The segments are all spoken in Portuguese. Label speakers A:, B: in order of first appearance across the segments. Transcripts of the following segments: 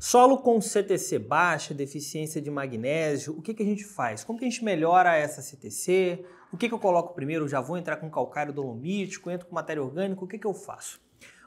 A: Solo com CTC baixa, deficiência de magnésio, o que, que a gente faz? Como que a gente melhora essa CTC? O que, que eu coloco primeiro? Eu já vou entrar com calcário dolomítico, entro com matéria orgânica, o que, que eu faço?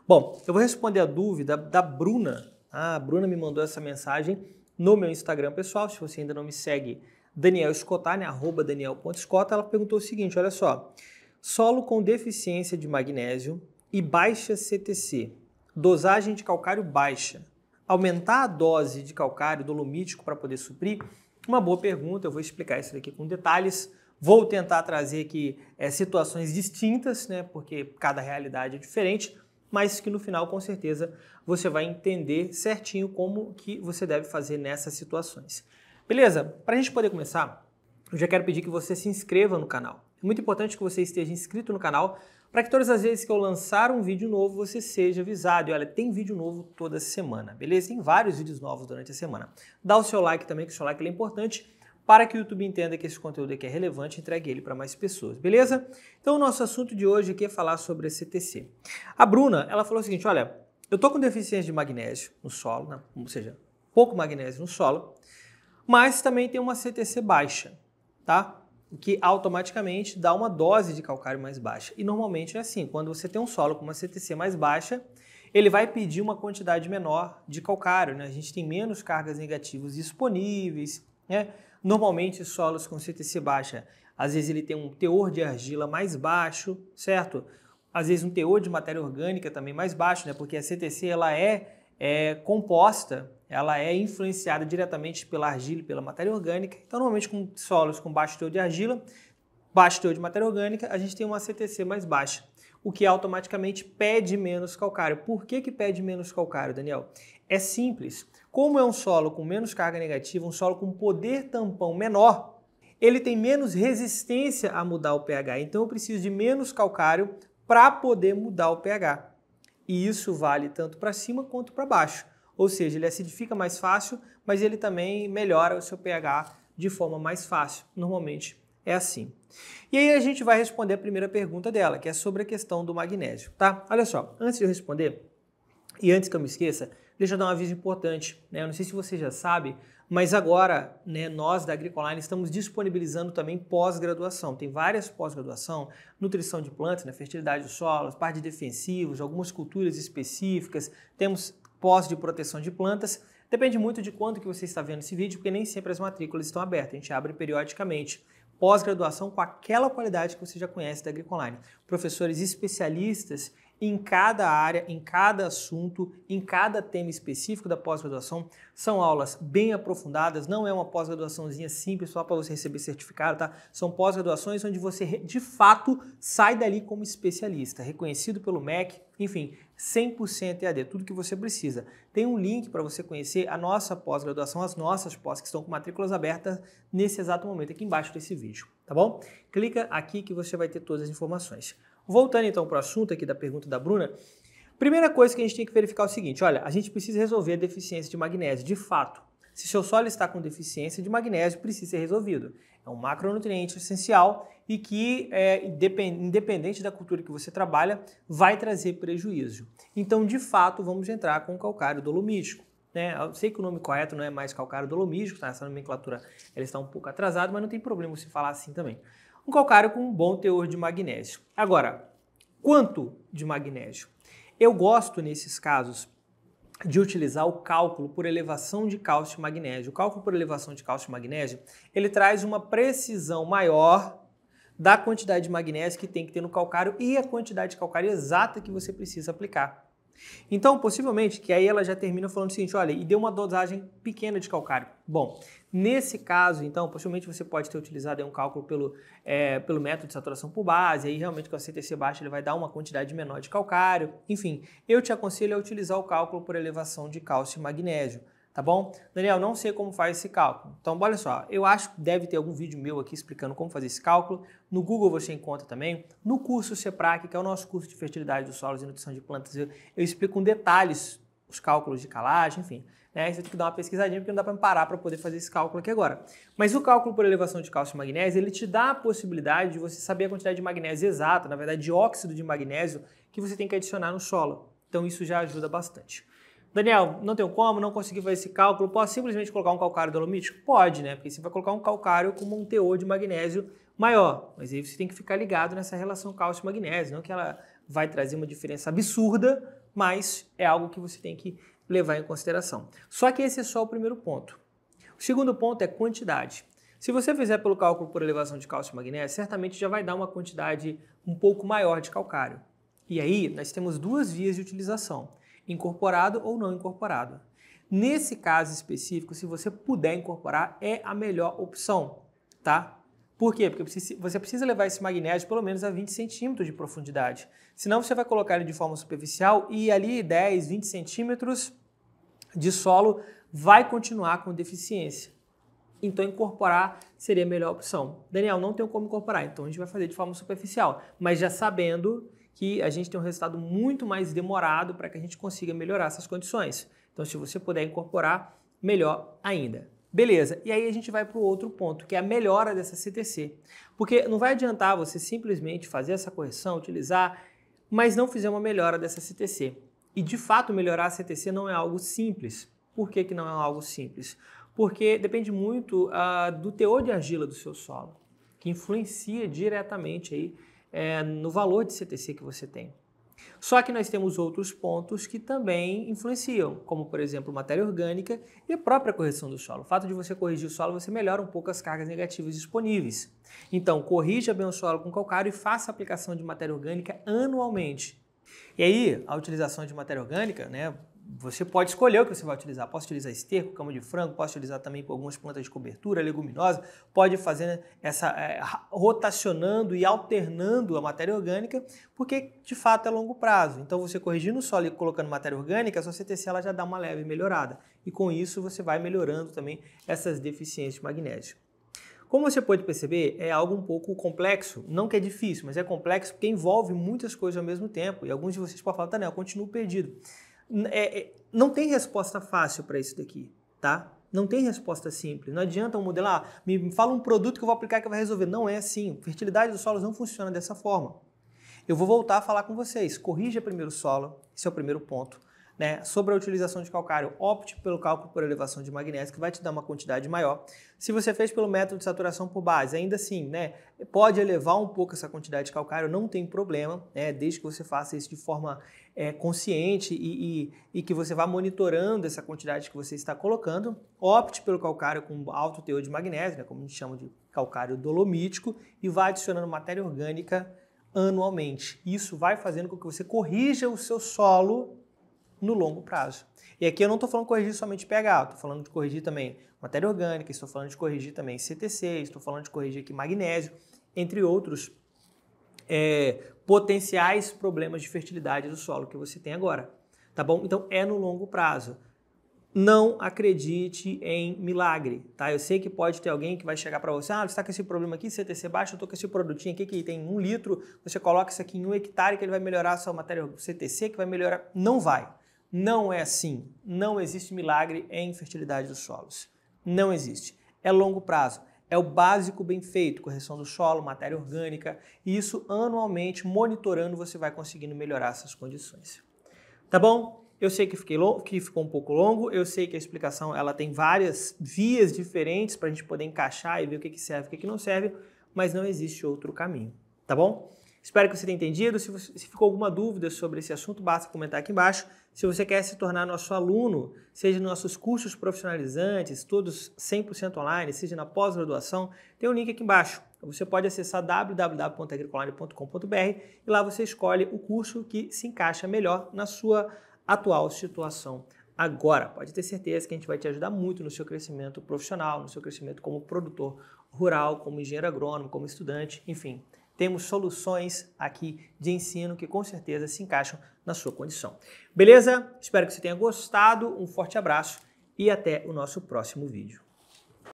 A: Bom, eu vou responder a dúvida da Bruna. Ah, a Bruna me mandou essa mensagem no meu Instagram pessoal. Se você ainda não me segue, Daniel Scotani, né? arroba daniel.scota, ela perguntou o seguinte, olha só. Solo com deficiência de magnésio e baixa CTC. Dosagem de calcário baixa aumentar a dose de calcário dolomítico para poder suprir? Uma boa pergunta, eu vou explicar isso daqui com detalhes. Vou tentar trazer aqui é, situações distintas, né, porque cada realidade é diferente, mas que no final, com certeza, você vai entender certinho como que você deve fazer nessas situações. Beleza? Para a gente poder começar, eu já quero pedir que você se inscreva no canal. É muito importante que você esteja inscrito no canal para que todas as vezes que eu lançar um vídeo novo você seja avisado. E olha, tem vídeo novo toda semana, beleza? Tem vários vídeos novos durante a semana. Dá o seu like também, que o seu like é importante para que o YouTube entenda que esse conteúdo aqui é relevante e entregue ele para mais pessoas, beleza? Então o nosso assunto de hoje aqui é falar sobre a CTC. A Bruna, ela falou o seguinte, olha, eu tô com deficiência de magnésio no solo, né? ou seja, pouco magnésio no solo, mas também tem uma CTC baixa, tá? o que automaticamente dá uma dose de calcário mais baixa. E normalmente é assim, quando você tem um solo com uma CTC mais baixa, ele vai pedir uma quantidade menor de calcário, né? A gente tem menos cargas negativas disponíveis, né? Normalmente solos com CTC baixa, às vezes ele tem um teor de argila mais baixo, certo? Às vezes um teor de matéria orgânica também mais baixo, né? Porque a CTC ela é, é composta ela é influenciada diretamente pela argila e pela matéria orgânica. Então, normalmente com solos com baixo teor de argila, baixo teor de matéria orgânica, a gente tem uma CTC mais baixa, o que automaticamente pede menos calcário. Por que, que pede menos calcário, Daniel? É simples. Como é um solo com menos carga negativa, um solo com poder tampão menor, ele tem menos resistência a mudar o pH. Então eu preciso de menos calcário para poder mudar o pH. E isso vale tanto para cima quanto para baixo. Ou seja, ele acidifica mais fácil, mas ele também melhora o seu pH de forma mais fácil. Normalmente é assim. E aí a gente vai responder a primeira pergunta dela, que é sobre a questão do magnésio, tá? Olha só, antes de eu responder, e antes que eu me esqueça, deixa eu dar um aviso importante, né? Eu não sei se você já sabe, mas agora, né, nós da Agricoline estamos disponibilizando também pós-graduação. Tem várias pós-graduação, nutrição de plantas, né, fertilidade do solo, parte de defensivos, algumas culturas específicas. Temos pós de proteção de plantas. Depende muito de quanto que você está vendo esse vídeo, porque nem sempre as matrículas estão abertas, a gente abre periodicamente. Pós-graduação com aquela qualidade que você já conhece da Agricoline. Professores especialistas em cada área, em cada assunto, em cada tema específico da pós-graduação. São aulas bem aprofundadas, não é uma pós-graduaçãozinha simples só para você receber certificado, tá? São pós-graduações onde você de fato sai dali como especialista, reconhecido pelo MEC, enfim, 100% EAD, tudo que você precisa. Tem um link para você conhecer a nossa pós-graduação, as nossas pós que estão com matrículas abertas nesse exato momento aqui embaixo desse vídeo, tá bom? Clica aqui que você vai ter todas as informações. Voltando então para o assunto aqui da pergunta da Bruna, primeira coisa que a gente tem que verificar é o seguinte, olha, a gente precisa resolver a deficiência de magnésio de fato. Se seu solo está com deficiência de magnésio, precisa ser resolvido. É um macronutriente essencial e que, é, independente da cultura que você trabalha, vai trazer prejuízo. Então, de fato, vamos entrar com o calcário dolomítico. Né? Eu sei que o nome correto não é mais calcário dolomítico, tá? essa nomenclatura ela está um pouco atrasada, mas não tem problema se falar assim também. Um calcário com um bom teor de magnésio. Agora, quanto de magnésio? Eu gosto, nesses casos, de utilizar o cálculo por elevação de cálcio e magnésio. O cálculo por elevação de cálcio e magnésio, ele traz uma precisão maior da quantidade de magnésio que tem que ter no calcário e a quantidade de calcário exata que você precisa aplicar. Então, possivelmente, que aí ela já termina falando o seguinte, olha, e deu uma dosagem pequena de calcário. Bom, nesse caso, então, possivelmente você pode ter utilizado um cálculo pelo, é, pelo método de saturação por base, aí realmente com a CTC baixa ele vai dar uma quantidade menor de calcário. Enfim, eu te aconselho a utilizar o cálculo por elevação de cálcio e magnésio tá bom? Daniel, não sei como faz esse cálculo. Então, olha só, eu acho que deve ter algum vídeo meu aqui explicando como fazer esse cálculo. No Google você encontra também. No curso CEPRAC, que é o nosso curso de fertilidade dos solos e nutrição de plantas, eu, eu explico com detalhes os cálculos de calagem, enfim. Né? Você tem que dar uma pesquisadinha porque não dá para parar para poder fazer esse cálculo aqui agora. Mas o cálculo por elevação de cálcio e magnésio, ele te dá a possibilidade de você saber a quantidade de magnésio exata, na verdade, de óxido de magnésio que você tem que adicionar no solo. Então isso já ajuda bastante. Daniel, não tenho como, não consegui fazer esse cálculo, posso simplesmente colocar um calcário dolomítico? Pode, né? Porque você vai colocar um calcário com um teor de magnésio maior. Mas aí você tem que ficar ligado nessa relação cálcio-magnésio, não que ela vai trazer uma diferença absurda, mas é algo que você tem que levar em consideração. Só que esse é só o primeiro ponto. O segundo ponto é quantidade. Se você fizer pelo cálculo por elevação de cálcio e magnésio, certamente já vai dar uma quantidade um pouco maior de calcário. E aí, nós temos duas vias de utilização incorporado ou não incorporado. Nesse caso específico, se você puder incorporar, é a melhor opção, tá? Por quê? Porque você precisa levar esse magnésio pelo menos a 20 centímetros de profundidade. Senão você vai colocar ele de forma superficial e ali 10, 20 centímetros de solo vai continuar com deficiência. Então, incorporar seria a melhor opção. Daniel, não tem como incorporar, então a gente vai fazer de forma superficial, mas já sabendo que a gente tem um resultado muito mais demorado para que a gente consiga melhorar essas condições. Então, se você puder incorporar, melhor ainda. Beleza, e aí a gente vai para o outro ponto, que é a melhora dessa CTC. Porque não vai adiantar você simplesmente fazer essa correção, utilizar, mas não fizer uma melhora dessa CTC. E de fato, melhorar a CTC não é algo simples. Por que, que não é algo simples? Porque depende muito uh, do teor de argila do seu solo, que influencia diretamente aí é, no valor de CTC que você tem. Só que nós temos outros pontos que também influenciam, como por exemplo matéria orgânica e a própria correção do solo. O fato de você corrigir o solo, você melhora um pouco as cargas negativas disponíveis. Então, corrija bem o solo com calcário e faça a aplicação de matéria orgânica anualmente. E aí, a utilização de matéria orgânica, né, você pode escolher o que você vai utilizar. Posso utilizar esterco, cama de frango, posso utilizar também com algumas plantas de cobertura, leguminosa. Pode fazer né, essa é, rotacionando e alternando a matéria orgânica, porque de fato é longo prazo. Então você corrigindo o solo e colocando matéria orgânica, a sua CTC ela já dá uma leve melhorada. E com isso você vai melhorando também essas deficiências de magnésio. Como você pode perceber, é algo um pouco complexo. Não que é difícil, mas é complexo porque envolve muitas coisas ao mesmo tempo. E alguns de vocês podem falar, Daniel, eu continuo perdido. É, é, não tem resposta fácil para isso daqui, tá? Não tem resposta simples. Não adianta um modelar, ah, me fala um produto que eu vou aplicar que vai resolver. Não é assim. Fertilidade dos solos não funciona dessa forma. Eu vou voltar a falar com vocês. Corrija primeiro o solo, esse é o primeiro ponto. Né? Sobre a utilização de calcário, opte pelo cálculo por elevação de magnésio, que vai te dar uma quantidade maior. Se você fez pelo método de saturação por base, ainda assim, né, pode elevar um pouco essa quantidade de calcário, não tem problema, né, desde que você faça isso de forma é, consciente e, e, e, que você vá monitorando essa quantidade que você está colocando. Opte pelo calcário com alto teor de magnésio, né, como a gente chama de calcário dolomítico, e vá adicionando matéria orgânica anualmente. Isso vai fazendo com que você corrija o seu solo no longo prazo. E aqui eu não estou falando corrigir somente pH, estou falando de corrigir também matéria orgânica, estou falando de corrigir também CTC, estou falando de corrigir aqui magnésio, entre outros é, potenciais problemas de fertilidade do solo que você tem agora. Tá bom? Então é no longo prazo. Não acredite em milagre, tá? Eu sei que pode ter alguém que vai chegar para você, ah, você está com esse problema aqui, CTC baixo, eu estou com esse produtinho aqui que tem um litro, você coloca isso aqui em um hectare que ele vai melhorar a sua matéria CTC, que vai melhorar. Não vai. Não é assim. Não existe milagre em fertilidade dos solos. Não existe. É longo prazo. É o básico bem feito, correção do solo, matéria orgânica, e isso anualmente, monitorando, você vai conseguindo melhorar essas condições. Tá bom? Eu sei que, fiquei que ficou um pouco longo, eu sei que a explicação ela tem várias vias diferentes para a gente poder encaixar e ver o que, que serve e o que, que não serve, mas não existe outro caminho, tá bom? Espero que você tenha entendido. Se, você, se ficou alguma dúvida sobre esse assunto, basta comentar aqui embaixo. Se você quer se tornar nosso aluno, seja nos nossos cursos profissionalizantes, todos 100% online, seja na pós-graduação, tem um link aqui embaixo. Você pode acessar www.agricolane.com.br e lá você escolhe o curso que se encaixa melhor na sua atual situação agora. Pode ter certeza que a gente vai te ajudar muito no seu crescimento profissional, no seu crescimento como produtor rural, como engenheiro agrônomo, como estudante, enfim temos soluções aqui de ensino que com certeza se encaixam na sua condição. Beleza? Espero que você tenha gostado. Um forte abraço e até o nosso próximo vídeo.